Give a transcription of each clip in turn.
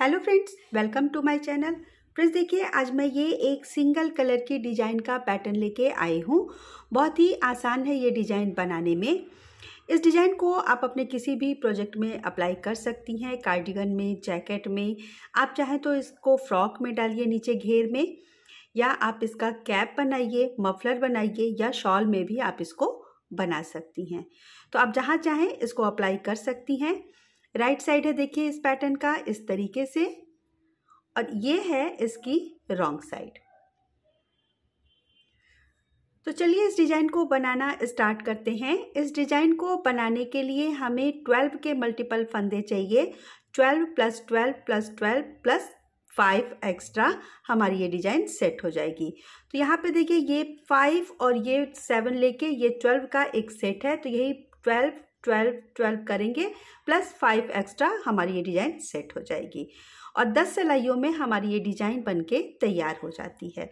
hello friends welcome to my channel friends देखिए आज मैं ये एक सिंगल कलर की डिजाइन का पैटर्न लेके आई हूँ बहुत ही आसान है ये डिजाइन बनाने में इस डिजाइन को आप अपने किसी भी प्रोजेक्ट में अप्लाई कर सकती हैं कार्डिगन में जैकेट में आप चाहें तो इसको फ्रॉक में डालिए नीचे घेर में या आप इसका कैप बनाइए मफलर बनाइए या शॉल में भी आप इसको बना सकती हैं तो आप जहाँ चाहें इसको अप्लाई कर सकती हैं राइट साइड है देखिए इस पैटर्न का इस तरीके से और ये है इसकी रॉन्ग साइड तो चलिए इस डिज़ाइन को बनाना स्टार्ट करते हैं इस डिज़ाइन को बनाने के लिए हमें ट्वेल्व के मल्टीपल फंदे चाहिए twelve plus twelve plus twelve plus five extra हमारी ये डिज़ाइन सेट हो जाएगी तो यहाँ पे देखिए ये फाइव और ये सेवन लेके ये ट्वेल्व का एक सेट है तो यही ट्वेल्व ट्वेल्व ट्वेल्व करेंगे प्लस फाइव एक्स्ट्रा हमारी ये डिज़ाइन सेट हो जाएगी और दस सिलाइयों में हमारी ये डिज़ाइन बनके तैयार हो जाती है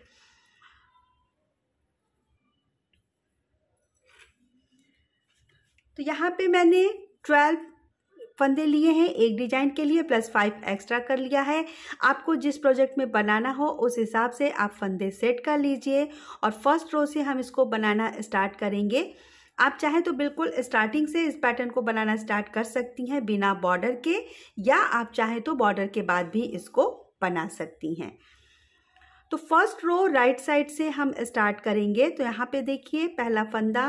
तो यहाँ पे मैंने ट्वेल्व फंदे लिए हैं एक डिजाइन के लिए प्लस फाइव एक्स्ट्रा कर लिया है आपको जिस प्रोजेक्ट में बनाना हो उस हिसाब से आप फंदे सेट कर लीजिए और फर्स्ट रो से हम इसको बनाना स्टार्ट करेंगे आप चाहे तो बिल्कुल स्टार्टिंग से इस पैटर्न को बनाना स्टार्ट कर सकती हैं बिना बॉर्डर के या आप चाहे तो बॉर्डर के बाद भी इसको बना सकती हैं तो फर्स्ट रो राइट साइड से हम स्टार्ट करेंगे तो यहाँ पे देखिए पहला फंदा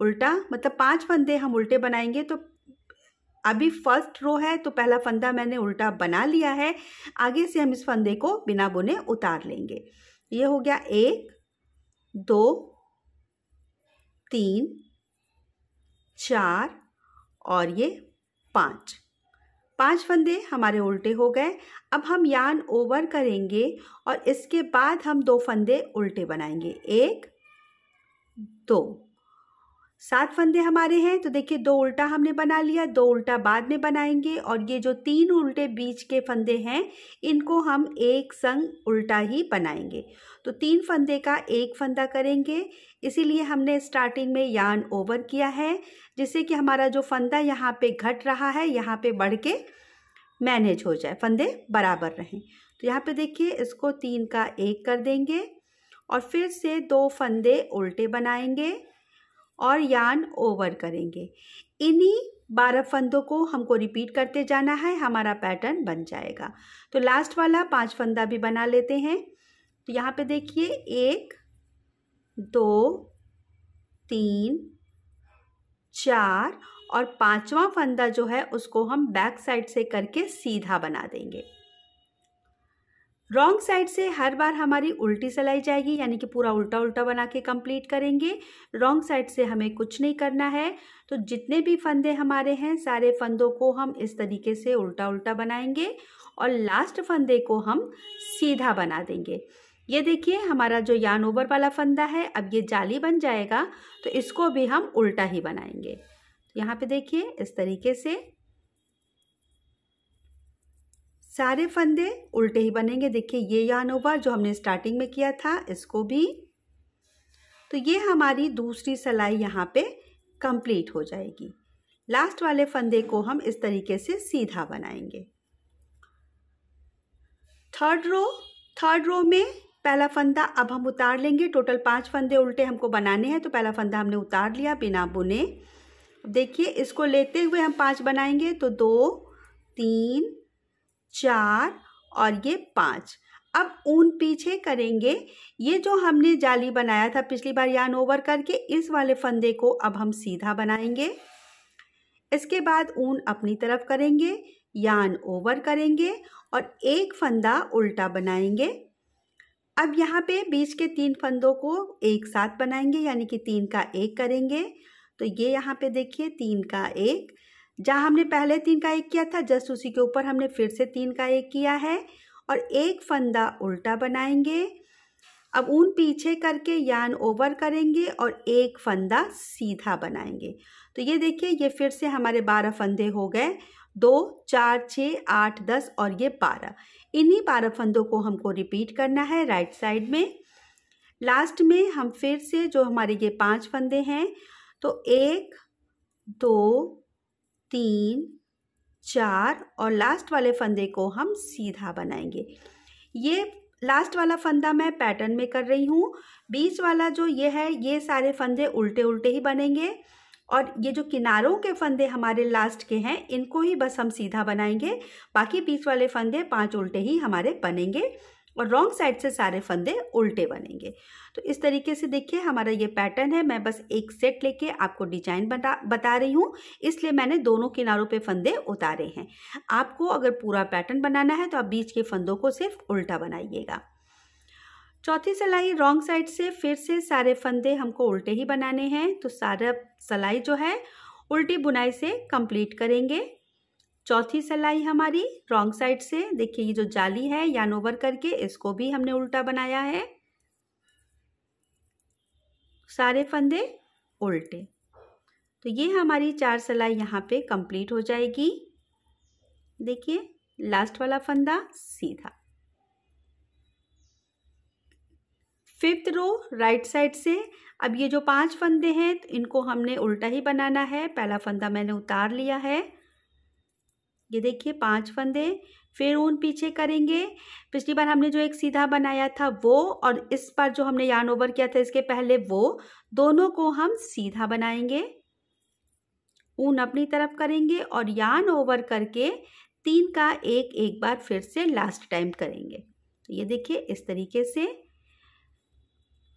उल्टा मतलब पांच फंदे हम उल्टे बनाएंगे तो अभी फर्स्ट रो है तो पहला फंदा मैंने उल्टा बना लिया है आगे से हम इस फंदे को बिना बुने उतार लेंगे ये हो गया एक दो तीन चार और ये पाँच पांच फंदे हमारे उल्टे हो गए अब हम यान ओवर करेंगे और इसके बाद हम दो फंदे उल्टे बनाएंगे एक दो सात फंदे हमारे हैं तो देखिए दो उल्टा हमने बना लिया दो उल्टा बाद में बनाएंगे और ये जो तीन उल्टे बीच के फंदे हैं इनको हम एक संग उल्टा ही बनाएंगे तो तीन फंदे का एक फंदा करेंगे इसीलिए हमने स्टार्टिंग में यान ओवर किया है जिससे कि हमारा जो फंदा यहाँ पे घट रहा है यहाँ पे बढ़ के मैनेज हो जाए फंदे बराबर रहें तो यहाँ पर देखिए इसको तीन का एक कर देंगे और फिर से दो फंदे उल्टे बनाएंगे और यान ओवर करेंगे इन्हीं बारह फंदों को हमको रिपीट करते जाना है हमारा पैटर्न बन जाएगा तो लास्ट वाला पांच फंदा भी बना लेते हैं तो यहाँ पे देखिए एक दो तीन चार और पांचवा फंदा जो है उसको हम बैक साइड से करके सीधा बना देंगे रॉन्ग साइड से हर बार हमारी उल्टी सिलाई जाएगी यानी कि पूरा उल्टा उल्टा बना के कंप्लीट करेंगे रॉन्ग साइड से हमें कुछ नहीं करना है तो जितने भी फंदे हमारे हैं सारे फंदों को हम इस तरीके से उल्टा उल्टा बनाएंगे और लास्ट फंदे को हम सीधा बना देंगे ये देखिए हमारा जो यान ओवर वाला फंदा है अब ये जाली बन जाएगा तो इसको भी हम उल्टा ही बनाएंगे यहाँ पे देखिए इस तरीके से सारे फंदे उल्टे ही बनेंगे देखिए ये यान ओवर जो हमने स्टार्टिंग में किया था इसको भी तो ये हमारी दूसरी सलाई यहाँ पे कंप्लीट हो जाएगी लास्ट वाले फंदे को हम इस तरीके से सीधा बनाएंगे थर्ड रो थर्ड रो में पहला फंदा अब हम उतार लेंगे टोटल पांच फंदे उल्टे हमको बनाने हैं तो पहला फंदा हमने उतार लिया बिना बुने देखिए इसको लेते हुए हम पांच बनाएंगे तो दो तीन चार और ये पाँच अब ऊन पीछे करेंगे ये जो हमने जाली बनाया था पिछली बार यान ओवर करके इस वाले फंदे को अब हम सीधा बनाएंगे इसके बाद ऊन अपनी तरफ करेंगे यान ओवर करेंगे और एक फंदा उल्टा बनाएंगे अब यहाँ पे बीच के तीन फंदों को एक साथ बनाएंगे यानी कि तीन का एक करेंगे तो ये यहाँ पे देखिए तीन का एक जहाँ हमने पहले तीन का एक किया था जस्ट उसी के ऊपर हमने फिर से तीन का एक किया है और एक फंदा उल्टा बनाएंगे अब ऊन पीछे करके यान ओवर करेंगे और एक फंदा सीधा बनाएंगे तो ये देखिए ये फिर से हमारे बारह फंदे हो गए दो चार छः आठ दस और ये बारह इन्हीं बारह फंदों को हमको रिपीट करना है राइट साइड में लास्ट में हम फिर से जो हमारे ये पांच फंदे हैं तो एक दो तीन चार और लास्ट वाले फंदे को हम सीधा बनाएंगे ये लास्ट वाला फंदा मैं पैटर्न में कर रही हूँ बीच वाला जो ये है ये सारे फंदे उल्टे उल्टे ही बनेंगे और ये जो किनारों के फंदे हमारे लास्ट के हैं इनको ही बस हम सीधा बनाएंगे बाकी बीच वाले फंदे पांच उल्टे ही हमारे बनेंगे और रॉन्ग साइड से सारे फंदे उल्टे बनेंगे तो इस तरीके से देखिए हमारा ये पैटर्न है मैं बस एक सेट लेके आपको डिजाइन बता बता रही हूँ इसलिए मैंने दोनों किनारों पे फंदे उतारे हैं आपको अगर पूरा पैटर्न बनाना है तो आप बीच के फंदों को सिर्फ उल्टा बनाइएगा चौथी सिलाई रॉन्ग साइड से फिर से सारे फंदे हमको उल्टे ही बनाने हैं तो सारा सिलाई जो है उल्टी बुनाई से कंप्लीट करेंगे चौथी सलाई हमारी रॉन्ग साइड से देखिए ये जो जाली है यान ओवर करके इसको भी हमने उल्टा बनाया है सारे फंदे उल्टे तो ये हमारी चार सलाई यहाँ पे कंप्लीट हो जाएगी देखिए लास्ट वाला फंदा सीधा फिफ्थ रो राइट साइड से अब ये जो पांच फंदे हैं तो इनको हमने उल्टा ही बनाना है पहला फंदा मैंने उतार लिया है ये देखिए पांच फंदे फिर ऊन पीछे करेंगे पिछली बार हमने जो एक सीधा बनाया था वो और इस बार जो हमने यान ओवर किया था इसके पहले वो दोनों को हम सीधा बनाएंगे ऊन अपनी तरफ करेंगे और यान ओवर करके तीन का एक एक बार फिर से लास्ट टाइम करेंगे तो ये देखिए इस तरीके से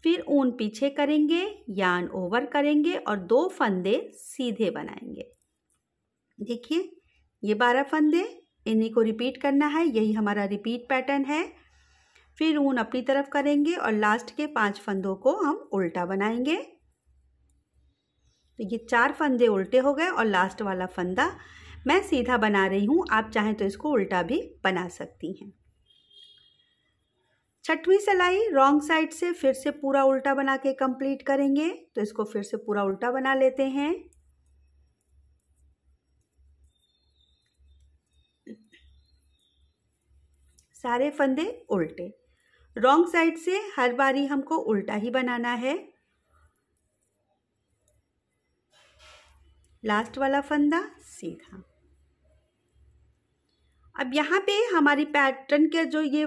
फिर ऊन पीछे करेंगे यान ओवर करेंगे और दो फंदे सीधे बनाएंगे देखिए ये बारह फंदे इन्हीं को रिपीट करना है यही हमारा रिपीट पैटर्न है फिर ऊन अपनी तरफ करेंगे और लास्ट के पांच फंदों को हम उल्टा बनाएंगे तो ये चार फंदे उल्टे हो गए और लास्ट वाला फंदा मैं सीधा बना रही हूँ आप चाहें तो इसको उल्टा भी बना सकती हैं छठवीं सिलाई रॉन्ग साइड से फिर से पूरा उल्टा बना के कंप्लीट करेंगे तो इसको फिर से पूरा उल्टा बना लेते हैं सारे फंदे उल्टे रॉन्ग साइड से हर बारी हमको उल्टा ही बनाना है लास्ट वाला फंदा सीधा अब यहाँ पे हमारी पैटर्न के जो ये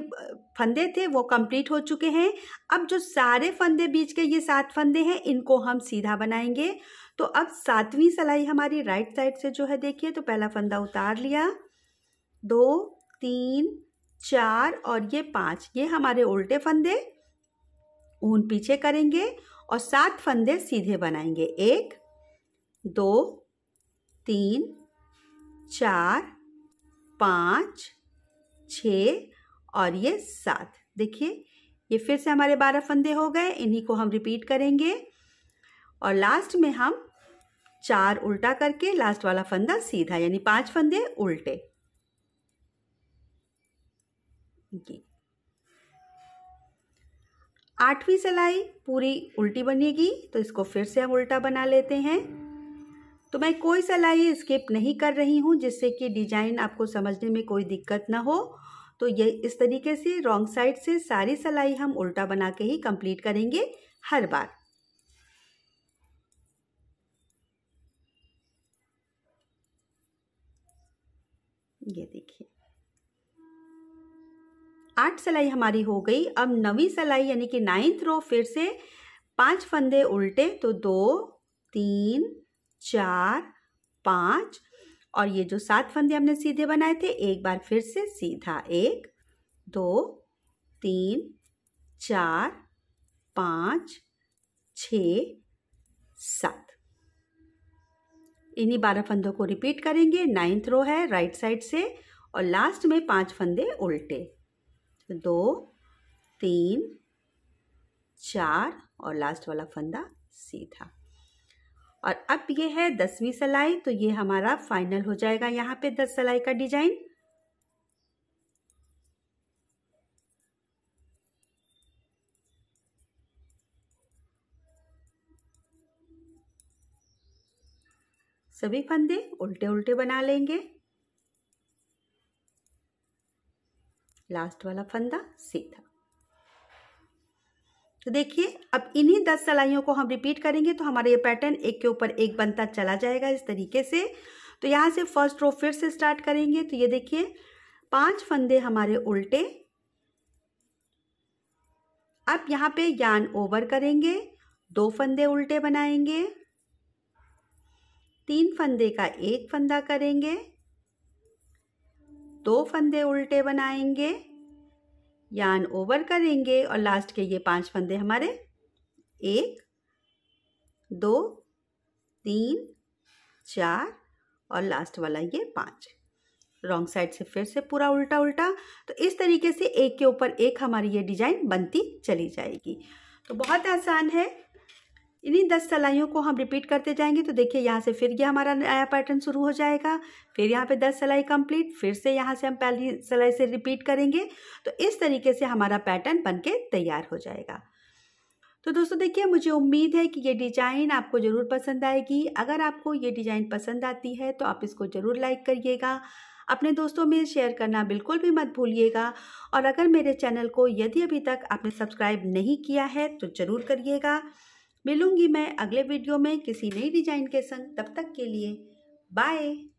फंदे थे वो कंप्लीट हो चुके हैं अब जो सारे फंदे बीच के ये सात फंदे हैं इनको हम सीधा बनाएंगे तो अब सातवीं सलाई हमारी राइट साइड से जो है देखिए तो पहला फंदा उतार लिया दो तीन चार और ये पाँच ये हमारे उल्टे फंदे ऊन पीछे करेंगे और सात फंदे सीधे बनाएंगे एक दो तीन चार पाँच छ और ये सात देखिए ये फिर से हमारे बारह फंदे हो गए इन्हीं को हम रिपीट करेंगे और लास्ट में हम चार उल्टा करके लास्ट वाला फंदा सीधा यानी पांच फंदे उल्टे ये आठवीं सिलाई पूरी उल्टी बनेगी तो इसको फिर से हम उल्टा बना लेते हैं तो मैं कोई सिलाई स्किप नहीं कर रही हूँ जिससे कि डिजाइन आपको समझने में कोई दिक्कत ना हो तो ये इस तरीके से रॉन्ग साइड से सारी सिलाई हम उल्टा बना के ही कंप्लीट करेंगे हर बार आठ सिलाई हमारी हो गई अब नवी सिलाई यानी कि नाइन्थ रो फिर से पांच फंदे उल्टे तो दो तीन चार पाँच और ये जो सात फंदे हमने सीधे बनाए थे एक बार फिर से सीधा एक दो तीन चार पाँच छ सात इन्हीं बारह फंदों को रिपीट करेंगे नाइन्थ रो है राइट साइड से और लास्ट में पांच फंदे उल्टे दो तीन चार और लास्ट वाला फंदा सीधा और अब ये है दसवीं सलाई तो ये हमारा फाइनल हो जाएगा यहाँ पे दस सलाई का डिजाइन सभी फंदे उल्टे उल्टे बना लेंगे लास्ट वाला फंदा सीधा तो देखिए अब इन्हीं दस सलाइयों को हम रिपीट करेंगे तो हमारा ये पैटर्न एक के ऊपर एक बनता चला जाएगा इस तरीके से तो यहाँ से फर्स्ट रो फिर से स्टार्ट करेंगे तो ये देखिए पांच फंदे हमारे उल्टे अब यहाँ पे यान ओवर करेंगे दो फंदे उल्टे बनाएंगे तीन फंदे का एक फंदा करेंगे दो फंदे उल्टे बनाएंगे यान ओवर करेंगे और लास्ट के ये पांच फंदे हमारे एक दो तीन चार और लास्ट वाला ये पाँच रॉन्ग साइड से फिर से पूरा उल्टा उल्टा तो इस तरीके से एक के ऊपर एक हमारी ये डिजाइन बनती चली जाएगी तो बहुत आसान है इन्हीं दस सलाइयों को हम रिपीट करते जाएंगे तो देखिए यहाँ से फिर ये हमारा नया पैटर्न शुरू हो जाएगा फिर यहाँ पे दस सलाई कंप्लीट फिर से यहाँ से हम पहली सलाई से रिपीट करेंगे तो इस तरीके से हमारा पैटर्न बनके तैयार हो जाएगा तो दोस्तों देखिए मुझे उम्मीद है कि ये डिज़ाइन आपको ज़रूर पसंद आएगी अगर आपको ये डिज़ाइन पसंद आती है तो आप इसको ज़रूर लाइक करिएगा अपने दोस्तों में शेयर करना बिल्कुल भी मत भूलिएगा और अगर मेरे चैनल को यदि अभी तक आपने सब्सक्राइब नहीं किया है तो ज़रूर करिएगा मिलूंगी मैं अगले वीडियो में किसी नई डिजाइन के संग तब तक के लिए बाय